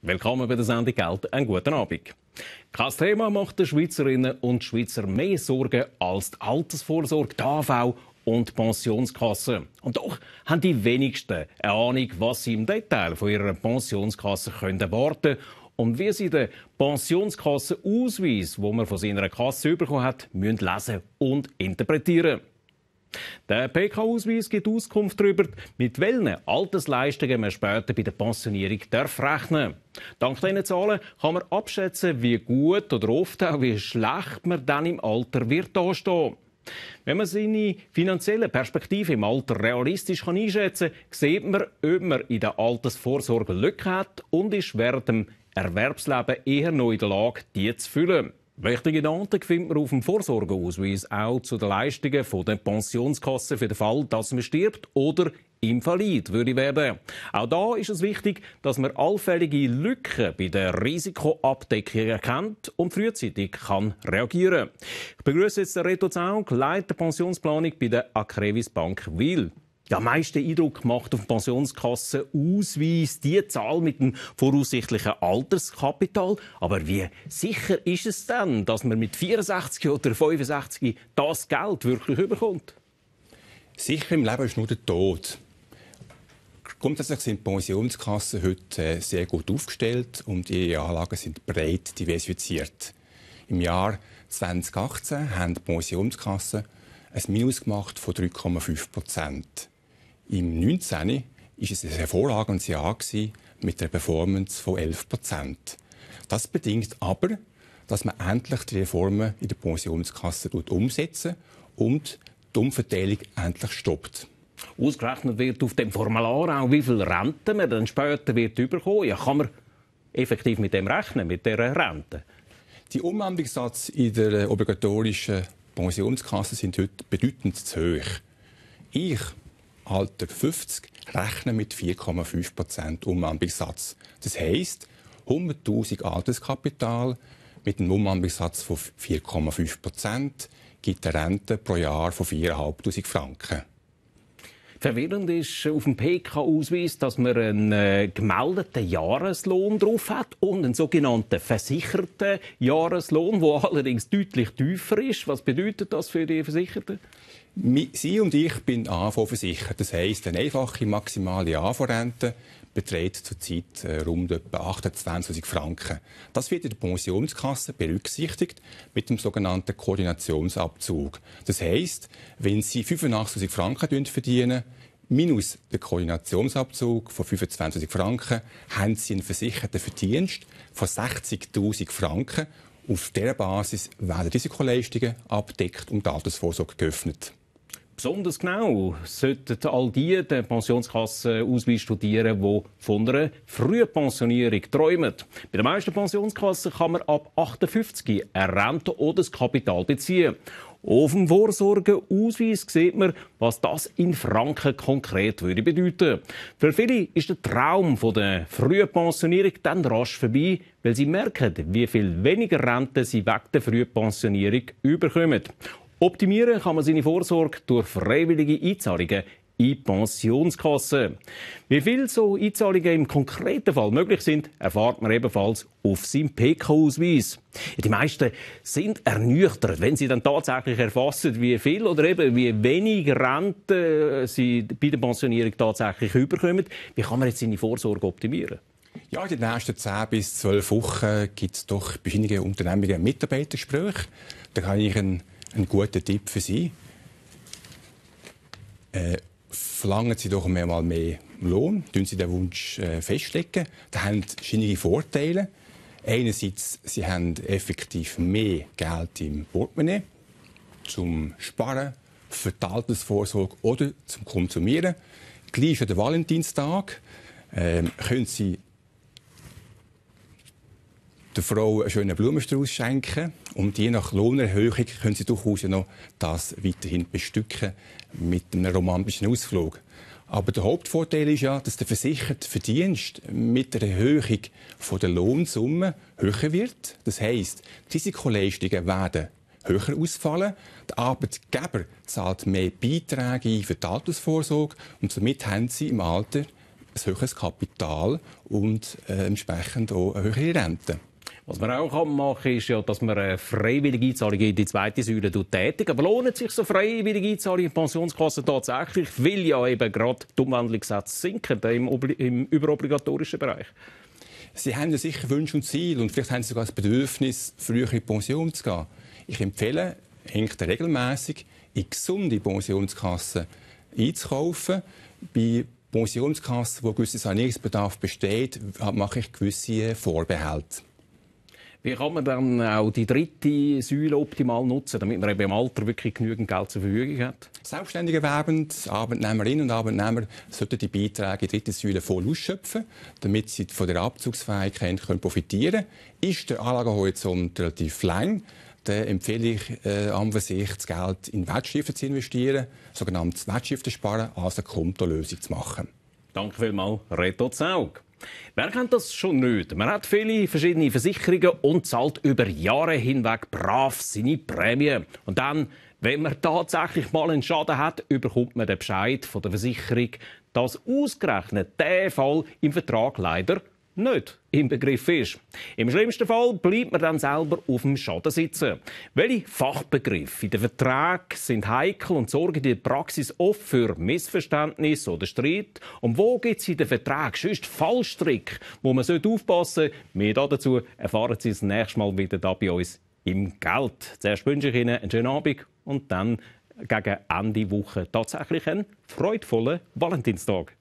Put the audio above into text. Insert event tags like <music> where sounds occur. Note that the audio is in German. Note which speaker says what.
Speaker 1: Willkommen bei der Sendung Geld. Einen guten Abend. Kein Thema macht den Schweizerinnen und Schweizer mehr Sorgen als die Altersvorsorge, die AV und die Pensionskasse. Und doch haben die wenigsten eine Ahnung, was sie im Detail von ihrer Pensionskasse erwarten können und wie sie den Pensionskassenausweis, den man von seiner Kasse bekommen hat, müssen lesen und interpretieren müssen. Der PK-Ausweis gibt Auskunft darüber, mit welchen Altersleistungen man später bei der Pensionierung darf rechnen Dank diesen Zahlen kann man abschätzen, wie gut oder oft auch wie schlecht man dann im Alter wird dastehen. Wenn man seine finanzielle Perspektive im Alter realistisch einschätzen kann, sieht man, ob man in der Altersvorsorge Glück hat und ist während dem Erwerbsleben eher noch in der Lage, die zu füllen. Wichtige Daten findet man auf dem Vorsorgeausweis auch zu den Leistungen von der Pensionskasse für den Fall, dass man stirbt oder invalid würde werden. Auch da ist es wichtig, dass man allfällige Lücken bei der Risikoabdeckung erkennt und frühzeitig kann reagieren. Ich begrüße jetzt den Reto Zaung, Leiter Pensionsplanung bei der Acrevis Bank Wil ja, am meisten Eindruck macht auf Pensionskassen Ausweis, die Zahl mit dem voraussichtlichen Alterskapital. Aber wie sicher ist es denn,
Speaker 2: dass man mit 64 oder 65 das Geld wirklich überkommt? Sicher im Leben ist nur der Tod. Grundsätzlich sind Pensionskassen heute äh, sehr gut aufgestellt und ihre Anlagen sind breit diversifiziert. Im Jahr 2018 haben die Pensionskassen ein Minus gemacht von 3,5 Prozent. Im 19. ist es ein hervorragendes Jahr mit einer Performance von 11 Prozent. Das bedingt aber, dass man endlich die Reformen in der Pensionskasse umsetzen und die Umverteilung endlich stoppt.
Speaker 1: Ausgerechnet wird auf dem Formular auch, wie viel Rente man dann später wird überkommen. Ja, kann man effektiv mit dem rechnen, mit der Rente?
Speaker 2: Die Umwandlungssatz in der obligatorischen Pensionskasse sind heute bedeutend zu hoch. Ich Alter 50 rechnen mit 4,5% Umwandlungssatz. Das heisst, 100.000 Alterskapital mit einem Umwandlungssatz von 4,5% gibt eine Rente pro Jahr von 4'500 Franken. Verwirrend ist äh, auf dem PK-Ausweis, dass man einen äh, gemeldeten
Speaker 1: Jahreslohn drauf hat und einen sogenannten versicherten Jahreslohn, der
Speaker 2: <laughs> allerdings deutlich tiefer ist. Was bedeutet das für die Versicherten? Sie und ich bin AV versichert. Das heisst, eine einfache maximale AV-Rente beträgt zurzeit äh, rund etwa 28.000 Franken. Das wird in der Pensionskasse berücksichtigt mit dem sogenannten Koordinationsabzug. Das heisst, wenn Sie 85.000 Franken verdienen, minus der Koordinationsabzug von 25.000 Franken, haben Sie einen versicherten Verdienst von 60.000 Franken auf dieser Basis werden Risikoleistungen abdeckt und die Altersvorsorge geöffnet
Speaker 1: besonders genau sollten all die den Pensionskassenausweis studieren, die von einer Frühpensionierung träumen. Bei den meisten Pensionskassen kann man ab 58 eine Rente oder das Kapital beziehen. Auf dem Vorsorgeausweis sieht man, was das in Franken konkret würde bedeuten. Für viele ist der Traum von der Pensionierung dann rasch vorbei, weil sie merken, wie viel weniger Rente sie wegen der frühen Pensionierung überkommen. Optimieren kann man seine Vorsorge durch freiwillige Einzahlungen in Pensionskassen. Wie viel so Einzahlungen im konkreten Fall möglich sind, erfahrt man ebenfalls auf seinem PK-Ausweis. Die meisten sind ernüchtert, wenn sie dann tatsächlich erfassen, wie viel oder eben wie wenig Rente
Speaker 2: äh, sie bei der Pensionierung tatsächlich überkommen. Wie kann man jetzt seine Vorsorge optimieren? Ja, in den nächsten 10 bis 12 Wochen gibt es doch bei einigen Unternehmungen Mitarbeitersprüche. Da kann ich einen ein guter Tipp für Sie. Äh, verlangen Sie doch einmal mehr Lohn, tun Sie den Wunsch äh, festlegen. Da haben verschiedene Vorteile. Einerseits, Sie haben effektiv mehr Geld im Portemonnaie zum Sparen, für die Altersvorsorge oder zum Konsumieren. Gleich an den Valentinstag ähm, können Sie der Frau einen schönen Blumenstrauß schenken. Und je nach Lohnerhöhung können sie durchaus noch das weiterhin bestücken mit einem romantischen Ausflug. Aber der Hauptvorteil ist ja, dass der versicherte Verdienst mit der Erhöhung der Lohnsumme höher wird. Das heisst, die Risikoleistungen werden höher ausfallen. Der Arbeitgeber zahlt mehr Beiträge für die Altersvorsorge und somit haben sie im Alter ein höheres Kapital und äh, entsprechend auch eine höhere Rente. Was man
Speaker 1: auch machen kann, ist ja, dass man eine äh, freiwillige Einzahlung in die zweite Säule tätigt. Aber lohnt sich so freiwillige Einzahlung in Pensionskassen tatsächlich, weil ja eben gerade die Umwandlungssätze sinken im, im überobligatorischen Bereich?
Speaker 2: Sie haben ja sicher Wünsche und Ziele und vielleicht haben Sie sogar das Bedürfnis, früher in die Pension zu gehen. Ich empfehle, hängt regelmäßig in gesunde Pensionskassen einzukaufen. Bei Pensionskassen, wo gewisser Sanierungsbedarf besteht, mache ich gewisse Vorbehalte. Wie kann man dann auch die dritte Säule optimal nutzen, damit man eben im Alter wirklich genügend Geld zur Verfügung hat? Selbstständige Werbend, Arbeitnehmerinnen und Arbeitnehmer sollten die Beiträge in der dritten Säule voll ausschöpfen, damit sie von der Abzugsfähigkeit können profitieren können. Ist der Anlagehorizont relativ lang, dann empfehle ich äh, an sich, das Geld in Wertschriften zu investieren, sogenanntes Wertschriften sparen, also Kontolösung zu machen. Danke vielmals, Reto Zaug. Wer
Speaker 1: kennt das schon nicht? Man hat viele verschiedene Versicherungen und zahlt über Jahre hinweg brav seine Prämien. Und dann, wenn man tatsächlich mal einen Schaden hat, überkommt man den Bescheid von der Versicherung, dass ausgerechnet der Fall im Vertrag leider nicht im Begriff ist. Im schlimmsten Fall bleibt man dann selber auf dem Schaden sitzen. Welche Fachbegriffe in den Verträgen sind heikel und sorgen in der Praxis oft für Missverständnis oder Streit? Und wo gibt es in den Verträgen sonst Fallstrick, wo man aufpassen sollte? Mehr dazu erfahren Sie das nächste Mal wieder da bei uns im Geld. Zuerst wünsche ich Ihnen einen schönen Abend und dann gegen Ende Woche tatsächlich einen freudvollen Valentinstag.